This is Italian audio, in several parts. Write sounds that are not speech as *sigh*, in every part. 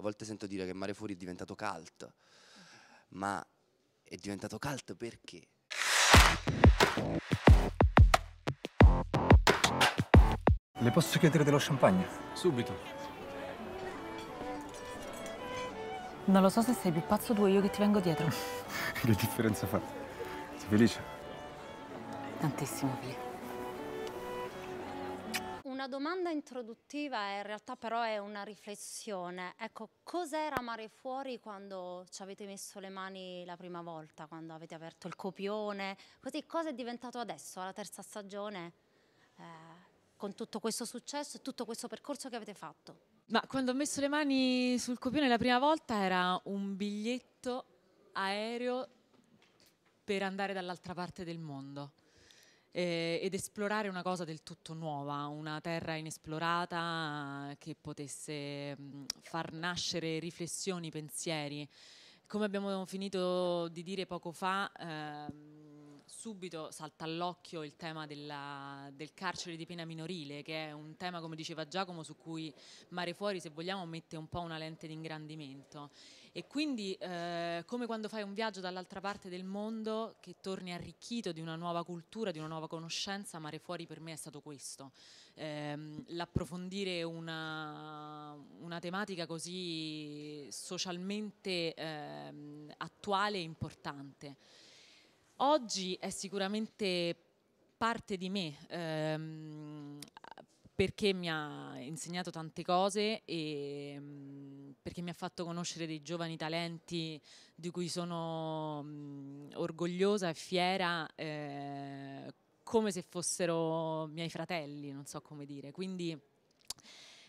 A volte sento dire che Mare Fuori è diventato cult, ma è diventato cult perché? Le posso chiedere dello champagne? Subito. Non lo so se sei più pazzo tu o io che ti vengo dietro. *laughs* che differenza fa? Sei felice? Tantissimo, Filippo domanda introduttiva in realtà però è una riflessione. Ecco, cos'era Mare Fuori quando ci avete messo le mani la prima volta, quando avete aperto il copione? Così, cosa è diventato adesso, alla terza stagione, eh, con tutto questo successo e tutto questo percorso che avete fatto? Ma quando ho messo le mani sul copione la prima volta era un biglietto aereo per andare dall'altra parte del mondo eh, ed esplorare una cosa del tutto nuova, una terra inesplorata eh, che potesse far nascere riflessioni, pensieri. Come abbiamo finito di dire poco fa, ehm, subito salta all'occhio il tema della, del carcere di pena minorile, che è un tema, come diceva Giacomo, su cui Mare Fuori, se vogliamo, mette un po' una lente di ingrandimento. E quindi, eh, come quando fai un viaggio dall'altra parte del mondo, che torni arricchito di una nuova cultura, di una nuova conoscenza, Mare Fuori per me è stato questo. Eh, l'approfondire una, una, tematica così socialmente eh, attuale e importante. Oggi è sicuramente parte di me ehm, perché mi ha insegnato tante cose e mh, mm, perché mi ha fatto conoscere dei giovani talenti di cui sono mh, mm, orgogliosa e fiera eh, come se fossero miei fratelli, non so come dire. Quindi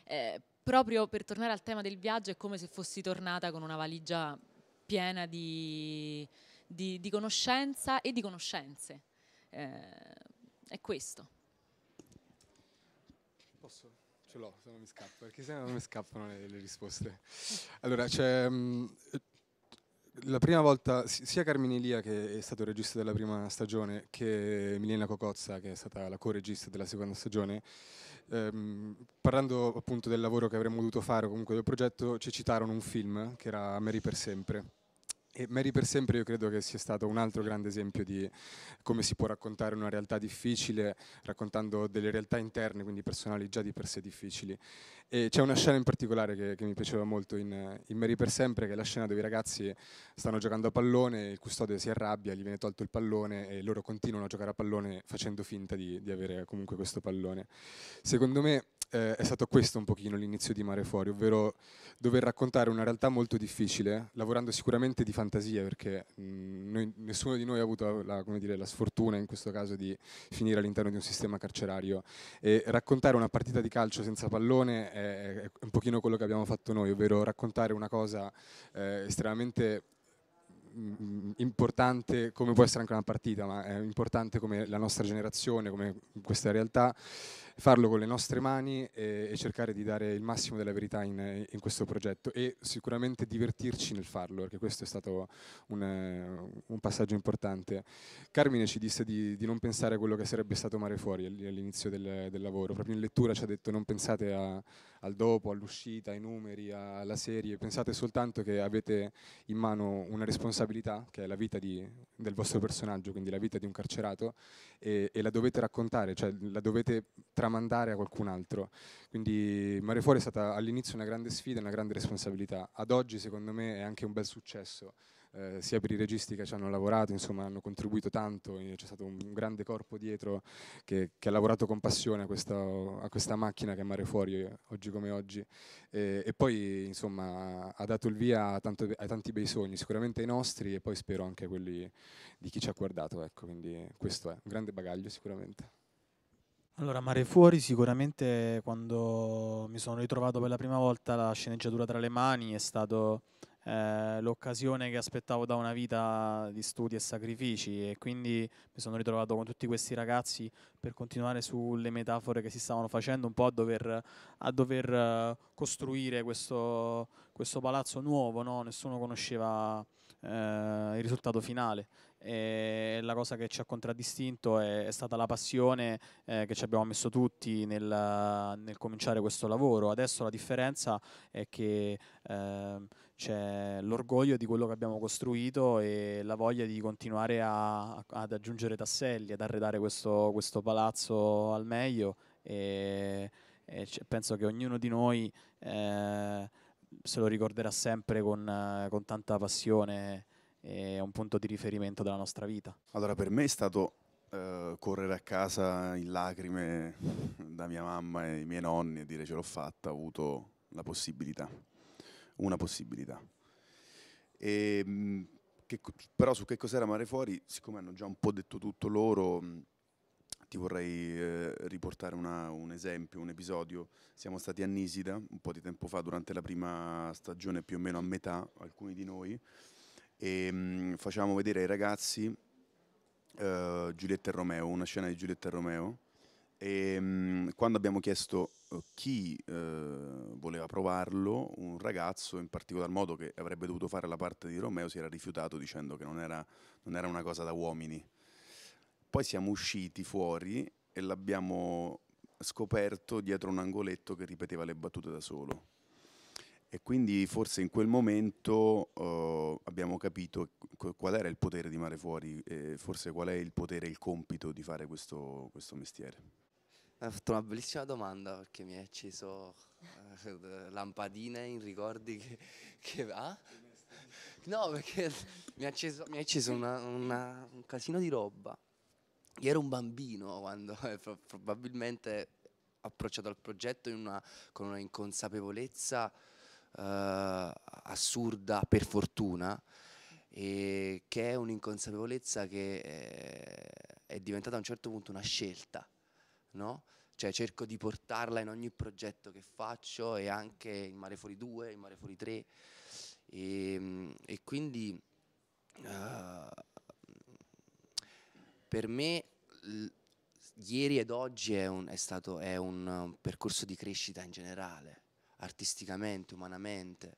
eh, proprio per tornare al tema del viaggio è come se fossi tornata con una valigia piena di di, di conoscenza e di conoscenze. Eh, è questo. Posso? Ce l'ho, se no mi scappa, perché se no non mi scappano le, le risposte. Allora, c'è... Mh, mm, la prima volta, sia Carmine Lia, che è stato regista della prima stagione, che Milena Cocozza, che è stata la co-regista della seconda stagione, ehm, parlando appunto del lavoro che avremmo dovuto fare, o comunque del progetto, ci citarono un film che era Mary per sempre e Mary per sempre io credo che sia stato un altro grande esempio di come si può raccontare una realtà difficile raccontando delle realtà interne, quindi personali già di per sé difficili. E c'è una scena in particolare che, che mi piaceva molto in, in, Mary per sempre, che è la scena dove i ragazzi stanno giocando a pallone, il custode si arrabbia, gli viene tolto il pallone e loro continuano a giocare a pallone facendo finta di, di avere comunque questo pallone. Secondo me eh, è stato questo un pochino l'inizio di Mare Fuori, ovvero dover raccontare una realtà molto difficile, lavorando sicuramente di fantasia, perché mh, mm, noi, nessuno di noi ha avuto la, dire, la, sfortuna in questo caso di finire all'interno di un sistema carcerario e raccontare una partita di calcio senza pallone è, è un pochino quello che abbiamo fatto noi, ovvero raccontare una cosa eh, estremamente mm, mm, importante come può essere anche una partita, ma è importante come la nostra generazione, come questa realtà farlo con le nostre mani e, eh, e, cercare di dare il massimo della verità in, in, questo progetto e sicuramente divertirci nel farlo, perché questo è stato un, un passaggio importante. Carmine ci disse di, di, non pensare a quello che sarebbe stato Mare Fuori all'inizio del, del, lavoro, proprio in lettura ci ha detto non pensate a, al dopo, all'uscita, ai numeri, alla serie, pensate soltanto che avete in mano una responsabilità, che è la vita di, del vostro personaggio, quindi la vita di un carcerato, e, e la dovete raccontare, cioè la dovete tramandare mandare a qualcun altro. Quindi Mare Fuori è stata all'inizio una grande sfida e una grande responsabilità. Ad oggi secondo me è anche un bel successo. Eh, sia per i registi che ci hanno lavorato, insomma hanno contribuito tanto, c'è stato un, un grande corpo dietro che, che, ha lavorato con passione a questa, a questa macchina che è Mare Fuori oggi come oggi e, e poi insomma ha dato il via a, tanto, a, tanti bei sogni, sicuramente ai nostri e poi spero anche a quelli di chi ci ha guardato, ecco, quindi questo è un grande bagaglio sicuramente. Allora, Mare Fuori sicuramente quando mi sono ritrovato per la prima volta la sceneggiatura tra le mani è stata eh, l'occasione che aspettavo da una vita di studi e sacrifici e quindi mi sono ritrovato con tutti questi ragazzi per continuare sulle metafore che si stavano facendo, un po' a dover, a dover eh, costruire questo, questo, palazzo nuovo, no? nessuno conosceva eh, il risultato finale e la cosa che ci ha contraddistinto è, è stata la passione eh, che ci abbiamo messo tutti nel, nel, cominciare questo lavoro. Adesso la differenza è che eh, c'è l'orgoglio di quello che abbiamo costruito e la voglia di continuare a, a, ad aggiungere tasselli, ad arredare questo, questo palazzo al meglio e, e penso che ognuno di noi eh, se lo ricorderà sempre con, con tanta passione è un punto di riferimento della nostra vita. Allora per me è stato eh, correre a casa in lacrime da mia mamma e i miei nonni e dire ce l'ho fatta, ho avuto la possibilità, una possibilità. E, ehm, che, però su che cos'era Mare Fuori, siccome hanno già un po' detto tutto loro, mm, ti vorrei eh, riportare una, un esempio, un episodio. Siamo stati a Nisida un po' di tempo fa, durante la prima stagione, più o meno a metà, alcuni di noi, e mh, mm, facevamo vedere ai ragazzi uh, Giulietta e Romeo, una scena di Giulietta e Romeo e mh, mm, quando abbiamo chiesto eh, chi uh, voleva provarlo, un ragazzo in particolar modo che avrebbe dovuto fare la parte di Romeo si era rifiutato dicendo che non era, non era una cosa da uomini. Poi siamo usciti fuori e l'abbiamo scoperto dietro un angoletto che ripeteva le battute da solo. E quindi forse in quel momento uh, abbiamo capito qual era il potere di Mare Fuori e forse qual è il potere, il compito di fare questo, questo mestiere. Hai fatto una bellissima domanda perché mi hai acceso eh, lampadine in ricordi che... che ah? No, perché mi ha acceso, mi ha acceso una, una, un casino di roba. Io ero un bambino quando eh, probabilmente approcciato al progetto una, con una inconsapevolezza eh, assurda per fortuna, che è un'inconsapevolezza che eh, è, diventata a un certo punto una scelta, no? cioè cerco di portarla in ogni progetto che faccio e anche in Mare Fuori 2, in Mare Fuori 3 e, ehm, e quindi uh, per me ieri ed oggi è, un, è stato è un eh, percorso di crescita in generale artisticamente, umanamente.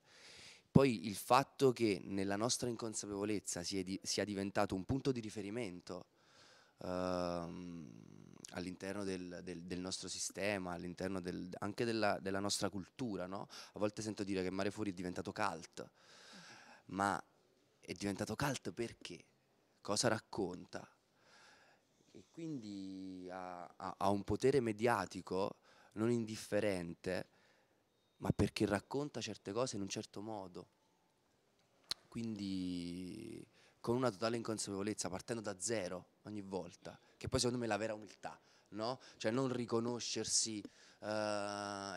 Poi il fatto che nella nostra inconsapevolezza sia, di, sia diventato un punto di riferimento ehm, all'interno del, del, del, nostro sistema, all'interno del, anche della, della, nostra cultura. No? A volte sento dire che Mare Fuori è diventato cult, ma è diventato cult perché? Cosa racconta? E quindi ha, ha, ha un potere mediatico non indifferente ma perché racconta certe cose in un certo modo. Quindi con una totale inconsapevolezza, partendo da zero ogni volta, che poi secondo me è la vera umiltà, no? Cioè non riconoscersi uh,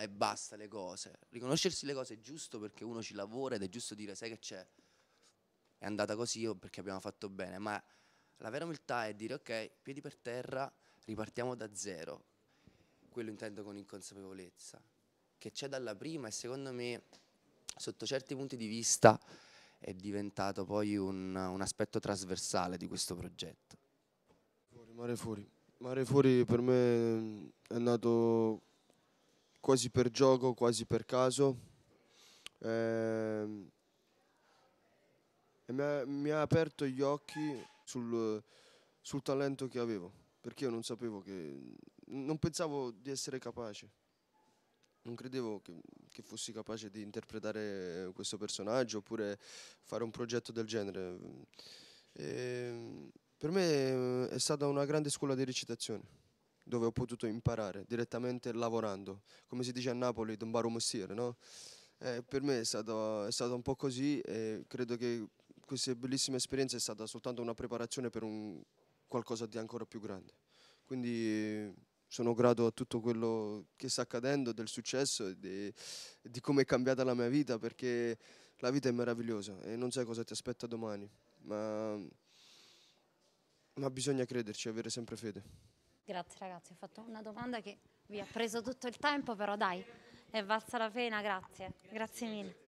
e basta le cose. Riconoscersi le cose è giusto perché uno ci lavora ed è giusto dire sai che c'è, è andata così perché abbiamo fatto bene, ma la vera umiltà è dire ok, piedi per terra, ripartiamo da zero. Quello intendo con inconsapevolezza che c'è dalla prima e secondo me sotto certi punti di vista è diventato poi un, un aspetto trasversale di questo progetto. Fuori, mare fuori. Mare fuori per me mm, è nato quasi per gioco, quasi per caso. Eh, e mi ha, mi ha, aperto gli occhi sul, sul talento che avevo, perché io non sapevo che... non pensavo di essere capace non credevo che, che, fossi capace di interpretare eh, questo personaggio oppure fare un progetto del genere. E ehm, per me eh, è stata una grande scuola di recitazione dove ho potuto imparare direttamente lavorando. Come si dice a Napoli, don baro mestiere, no? Eh, per me è stato, è stato, un po' così e credo che questa bellissima esperienza è stata soltanto una preparazione per un qualcosa di ancora più grande. Quindi sono grato a tutto quello che sta accadendo, del successo e di, di come è cambiata la mia vita, perché la vita è meravigliosa e non sai cosa ti aspetta domani, ma, ma bisogna crederci, avere sempre fede. Grazie ragazzi, ho fatto una domanda che vi ha preso tutto il tempo, però dai, è valsa la pena, grazie, grazie mille.